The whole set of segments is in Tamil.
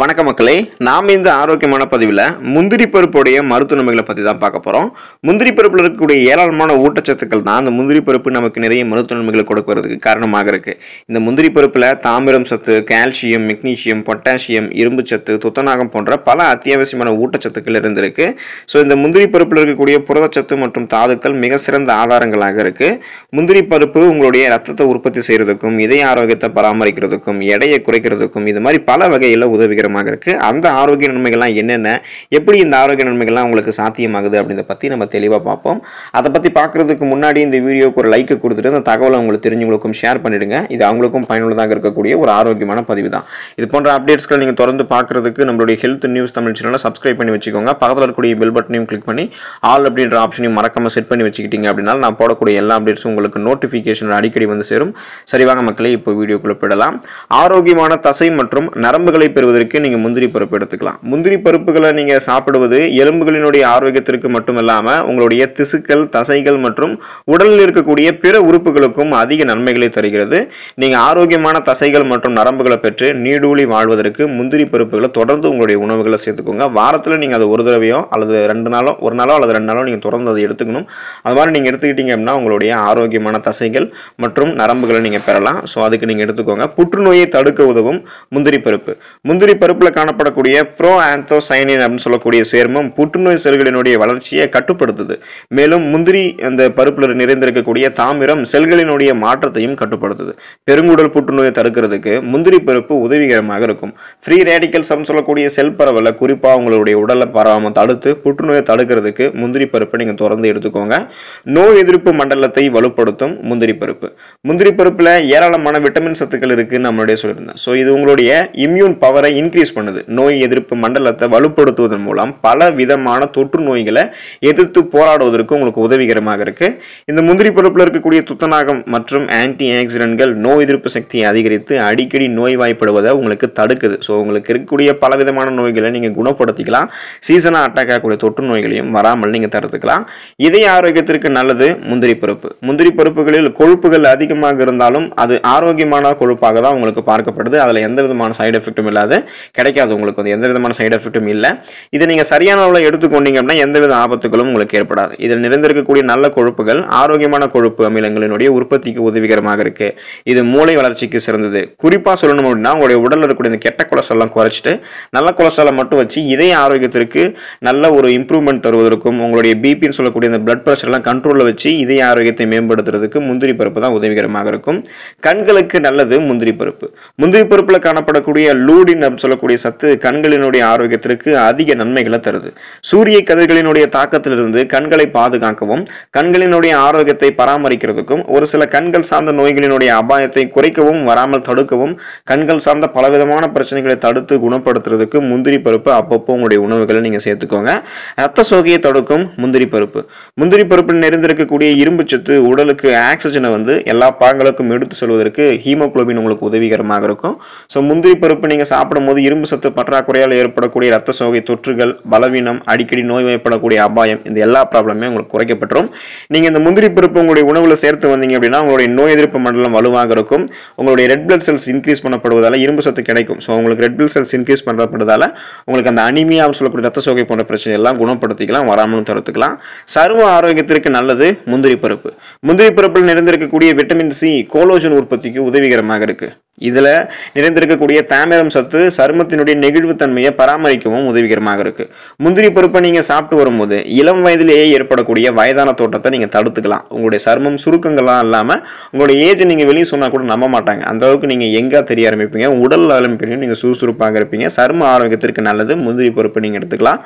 வணக்க மக்களே நாம் இந்த ஆரோக்கியமான பதிவில் முந்திரி பருப்புடைய நன்மைகளை பற்றி தான் பார்க்க போகிறோம் முந்திரி பருப்பில் இருக்கக்கூடிய ஏராளமான ஊட்டச்சத்துக்கள் தான் அந்த முந்திரி பருப்பு நமக்கு நிறைய நன்மைகளை கொடுக்கறதுக்கு காரணமாக இருக்குது இந்த முந்திரி பருப்பில் தாமிரம் சத்து கால்சியம் மெக்னீஷியம் பொட்டாசியம் இரும்பு சத்து துத்தநாகம் போன்ற பல அத்தியாவசியமான ஊட்டச்சத்துக்கள் இருந்திருக்கு ஸோ இந்த முந்திரி பருப்பில் இருக்கக்கூடிய புரதச்சத்து மற்றும் தாதுக்கள் மிக சிறந்த ஆதாரங்களாக இருக்குது முந்திரி பருப்பு உங்களுடைய ரத்தத்தை உற்பத்தி செய்கிறதுக்கும் இதய ஆரோக்கியத்தை பராமரிக்கிறதுக்கும் எடையை குறைக்கிறதுக்கும் இது மாதிரி பல வகையில் உதவி தெரிவிக்கிற மாதிரி இருக்குது அந்த ஆரோக்கிய நன்மைகள்லாம் என்னென்ன எப்படி இந்த ஆரோக்கிய நன்மைகள்லாம் உங்களுக்கு சாத்தியமாகுது அப்படின்றத பற்றி நம்ம தெளிவாக பார்ப்போம் அதை பற்றி பார்க்குறதுக்கு முன்னாடி இந்த வீடியோக்கு ஒரு லைக்கு கொடுத்துட்டு அந்த தகவலை உங்களுக்கு தெரிஞ்சவங்களுக்கும் ஷேர் பண்ணிவிடுங்க இது அவங்களுக்கும் பயனுள்ளதாக இருக்கக்கூடிய ஒரு ஆரோக்கியமான பதிவு தான் இது போன்ற அப்டேட்ஸ்களை நீங்கள் தொடர்ந்து பார்க்குறதுக்கு நம்மளுடைய ஹெல்த் நியூஸ் தமிழ் சேனலை சப்ஸ்கிரைப் பண்ணி வச்சுக்கோங்க பக்கத்தில் இருக்கக்கூடிய பெல் பட்டனையும் கிளிக் பண்ணி ஆல் அப்படின்ற ஆப்ஷனையும் மறக்காமல் செட் பண்ணி வச்சுக்கிட்டீங்க அப்படின்னா நான் போடக்கூடிய எல்லா அப்டேட்ஸும் உங்களுக்கு நோட்டிஃபிகேஷன் அடிக்கடி வந்து சேரும் சரிவாக மக்களை இப்போ வீடியோக்குள்ளே போயிடலாம் ஆரோக்கியமான தசை மற்றும் நரம்புகளை பெறுவதற்கு நோய்களுக்கு நீங்கள் முந்திரி பருப்பு எடுத்துக்கலாம் முந்திரி பருப்புகளை நீங்கள் சாப்பிடுவது எலும்புகளினுடைய ஆரோக்கியத்திற்கு மட்டும் இல்லாமல் உங்களுடைய திசுக்கள் தசைகள் மற்றும் உடலில் இருக்கக்கூடிய பிற உறுப்புகளுக்கும் அதிக நன்மைகளை தருகிறது நீங்கள் ஆரோக்கியமான தசைகள் மற்றும் நரம்புகளை பெற்று நீடூழி வாழ்வதற்கு முந்திரி பருப்புகளை தொடர்ந்து உங்களுடைய உணவுகளை சேர்த்துக்கோங்க வாரத்தில் நீங்கள் அது ஒரு தடவையோ அல்லது ரெண்டு நாளோ ஒரு நாளோ அல்லது ரெண்டு நாளோ நீங்கள் தொடர்ந்து அதை எடுத்துக்கணும் அது மாதிரி நீங்கள் எடுத்துக்கிட்டீங்க அப்படின்னா உங்களுடைய ஆரோக்கியமான தசைகள் மற்றும் நரம்புகளை நீங்கள் பெறலாம் ஸோ அதுக்கு நீங்கள் எடுத்துக்கோங்க புற்றுநோயை தடுக்க உதவும் முந்திரி பருப்பு முந்திரி பருப்பில் காணப்படக்கூடிய ப்ரோ ஆந்தோசைனின் அப்படின்னு சொல்லக்கூடிய சேர்மம் புற்றுநோய் செல்களினுடைய வளர்ச்சியை கட்டுப்படுத்துது மேலும் முந்திரி அந்த பருப்பில் நிறைந்திருக்கக்கூடிய தாமிரம் செல்களினுடைய மாற்றத்தையும் கட்டுப்படுத்துது பெருங்குடல் புற்றுநோயை தடுக்கிறதுக்கு முந்திரி பருப்பு உதவிகரமாக இருக்கும் ஃப்ரீ ரேடிக்கல்ஸ் அப்படின்னு சொல்லக்கூடிய செல் பரவலை குறிப்பாக உங்களுடைய உடலை பரவாமல் தடுத்து புற்றுநோயை தடுக்கிறதுக்கு முந்திரி பருப்பை நீங்கள் தொடர்ந்து எடுத்துக்கோங்க நோய் எதிர்ப்பு மண்டலத்தை வலுப்படுத்தும் முந்திரி பருப்பு முந்திரி பருப்பில் ஏராளமான விட்டமின் சத்துக்கள் இருக்குன்னு நம்மளுடைய சொல்லியிருந்தேன் ஸோ இது உங்களுடைய இம்யூன் பவரை இன்க்ரீஸ் பண்ணுது நோய் எதிர்ப்பு மண்டலத்தை வலுப்படுத்துவதன் மூலம் பல விதமான தொற்று நோய்களை எதிர்த்து போராடுவதற்கு உங்களுக்கு உதவிகரமாக இருக்குது இந்த முந்திரி பருப்பில் இருக்கக்கூடிய துத்தநாகம் மற்றும் ஆன்டி ஆக்சிடென்ட்கள் நோய் எதிர்ப்பு சக்தியை அதிகரித்து அடிக்கடி நோய் வாய்ப்படுவதை உங்களுக்கு தடுக்குது ஸோ உங்களுக்கு இருக்கக்கூடிய பல விதமான நோய்களை நீங்கள் குணப்படுத்திக்கலாம் சீசனாக அட்டாக் ஆகக்கூடிய தொற்று நோய்களையும் வராமல் நீங்கள் தடுத்துக்கலாம் இதய ஆரோக்கியத்திற்கு நல்லது முந்திரி பருப்பு முந்திரி பருப்புகளில் கொழுப்புகள் அதிகமாக இருந்தாலும் அது ஆரோக்கியமான கொழுப்பாக தான் உங்களுக்கு பார்க்கப்படுது அதில் எந்த விதமான சைடு எஃபெக்டும் இல்லாது கிடைக்காது உங்களுக்கு வந்து எந்த விதமான சைடு எஃபெக்ட்டும் இல்லை இதை நீங்கள் சரியான அளவில் எடுத்துக்கொண்டீங்க அப்படின்னா எந்தவித ஆபத்துகளும் உங்களுக்கு ஏற்படாது இதில் நிறைந்திருக்கக்கூடிய நல்ல கொழுப்புகள் ஆரோக்கியமான கொழுப்பு அமிலங்களினுடைய உற்பத்திக்கு உதவிகரமாக இருக்குது இது மூளை வளர்ச்சிக்கு சிறந்தது குறிப்பாக சொல்லணும் அப்படின்னா உங்களுடைய உடலில் இருக்கக்கூடிய இந்த கெட்ட கொலஸ்ட்ராலாம் குறைச்சிட்டு நல்ல கொலஸ்ட்ராலை மட்டும் வச்சு இதய ஆரோக்கியத்திற்கு நல்ல ஒரு இம்ப்ரூவ்மெண்ட் தருவதற்கும் உங்களுடைய பிபின்னு சொல்லக்கூடிய இந்த பிளட் ப்ரெஷர்லாம் கண்ட்ரோலில் வச்சு இதய ஆரோக்கியத்தை மேம்படுத்துறதுக்கு முந்திரி பருப்பு தான் உதவிகரமாக இருக்கும் கண்களுக்கு நல்லது முந்திரி பருப்பு முந்திரி பருப்பில் காணப்படக்கூடிய லூடின் சொல்லக்கூடிய சத்து கண்களினுடைய ஆரோக்கியத்திற்கு அதிக நன்மைகளை தருது சூரிய கதிர்களினுடைய தாக்கத்திலிருந்து கண்களை பாதுகாக்கவும் கண்களினுடைய ஆரோக்கியத்தை பராமரிக்கிறதுக்கும் ஒரு சில கண்கள் சார்ந்த நோய்களினுடைய அபாயத்தை குறைக்கவும் வராமல் தடுக்கவும் கண்கள் சார்ந்த பலவிதமான பிரச்சனைகளை தடுத்து குணப்படுத்துறதுக்கு முந்திரி பருப்பு அப்பப்போ உங்களுடைய உணவுகளை நீங்கள் சேர்த்துக்கோங்க ரத்த சோகையை தடுக்கும் முந்திரி பருப்பு முந்திரி பருப்பில் நிறைந்திருக்கக்கூடிய இரும்பு சத்து உடலுக்கு ஆக்சிஜனை வந்து எல்லா பாகங்களுக்கும் எடுத்து சொல்வதற்கு ஹீமோக்ளோபின் உங்களுக்கு உதவிகரமாக இருக்கும் ஸோ முந்திரி பருப்பு நீங்கள் சாப்பிடும்போது போது இரும்பு சத்து பற்றாக்குறையால் ஏற்படக்கூடிய ரத்த சோகை தொற்றுகள் பலவீனம் அடிக்கடி நோய் வாய்ப்படக்கூடிய அபாயம் இந்த எல்லா ப்ராப்ளமே உங்களுக்கு குறைக்கப்பட்டுரும் நீங்கள் இந்த முந்திரி பருப்பு உங்களுடைய உணவில் சேர்த்து வந்தீங்க அப்படின்னா உங்களுடைய நோய் எதிர்ப்பு மண்டலம் வலுவாக இருக்கும் உங்களுடைய ரெட் பிளட் செல்ஸ் இன்க்ரீஸ் பண்ணப்படுவதால் இரும்பு சத்து கிடைக்கும் ஸோ உங்களுக்கு ரெட் பிளட் செல்ஸ் இன்க்ரீஸ் பண்ணப்படுறதால உங்களுக்கு அந்த அனிமியாக சொல்லக்கூடிய ரத்த சோகை போன்ற பிரச்சனை எல்லாம் குணப்படுத்திக்கலாம் வராமலும் தடுத்துக்கலாம் சர்வ ஆரோக்கியத்திற்கு நல்லது முந்திரி பருப்பு முந்திரி பருப்பில் நிறைந்திருக்கக்கூடிய விட்டமின் சி கோலோஜன் உற்பத்திக்கு உதவிகரமாக இருக்குது இதில் நிறைந்திருக்கக்கூடிய தாமிரம் சத்து சர்வ சருமத்தினுடைய நெகிழ்வுத்தன்மையை பராமரிக்கவும் உதவிகரமாக இருக்குது முந்திரி பருப்பை நீங்கள் சாப்பிட்டு வரும்போது இளம் வயதிலேயே ஏற்படக்கூடிய வயதான தோட்டத்தை நீங்கள் தடுத்துக்கலாம் உங்களுடைய சருமம் சுருக்கங்கள்லாம் இல்லாமல் உங்களுடைய ஏஜ் நீங்கள் வெளியே சொன்னால் கூட நம்ப மாட்டாங்க அந்த அளவுக்கு நீங்கள் எங்கே தெரிய ஆரம்பிப்பீங்க உடல் ஆரம்பிப்பீங்க நீங்கள் சுறுசுறுப்பாக இருப்பீங்க சரும ஆரோக்கியத்திற்கு நல்லது முந்திரி பருப்பு நீங்கள் எடுத்துக்கலாம்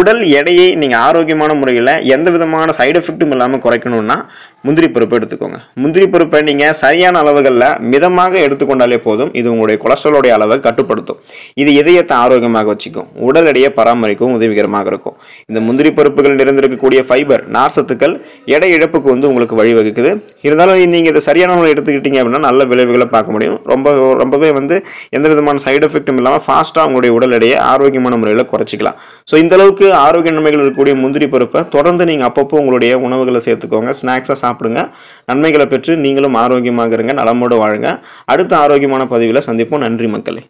உடல் எடையை நீங்கள் ஆரோக்கியமான முறையில் எந்த விதமான சைடு எஃபெக்ட்டும் இல்லாமல் குறைக்கணும்னா முந்திரி பருப்பு எடுத்துக்கோங்க முந்திரி பருப்பை நீங்கள் சரியான அளவுகளில் மிதமாக எடுத்துக்கொண்டாலே போதும் இது உங்களுடைய கொலஸ்ட்ராலோடைய அளவை கட்டுப்படுத்தும் இது இதயத்தை ஆரோக்கியமாக வச்சுக்கும் உடல் எடையை பராமரிக்கவும் உதவிகரமாக இருக்கும் இந்த முந்திரி பருப்புகள் நிறைந்திருக்கக்கூடிய ஃபைபர் நார்சத்துக்கள் எடை இழப்புக்கு வந்து உங்களுக்கு வழிவகுக்குது இருந்தாலும் நீங்கள் இதை சரியான உங்களை எடுத்துக்கிட்டீங்க அப்படின்னா நல்ல விளைவுகளை பார்க்க முடியும் ரொம்ப ரொம்பவே வந்து எந்த விதமான சைடு எஃபெக்ட்டும் இல்லாமல் ஃபாஸ்ட்டாக உங்களுடைய உடல் எடையை ஆரோக்கியமான முறையில் குறைச்சிக்கலாம் ஸோ இந்தளவுக்கு ஆரோக்கிய நன்மைகள் இருக்கக்கூடிய முந்திரி பருப்பை தொடர்ந்து நீங்கள் அப்பப்போ உங்களுடைய உணவுகளை சேர்த்துக்கோங்க ஸ்நாக்ஸாக சாப்பிடுங்க நன்மைகளை பெற்று நீங்களும் ஆரோக்கியமாக இருங்க நலமோடு வாழுங்க அடுத்த ஆரோக்கியமான பதிவில் சந்திப்போம் நன்றி மக்களே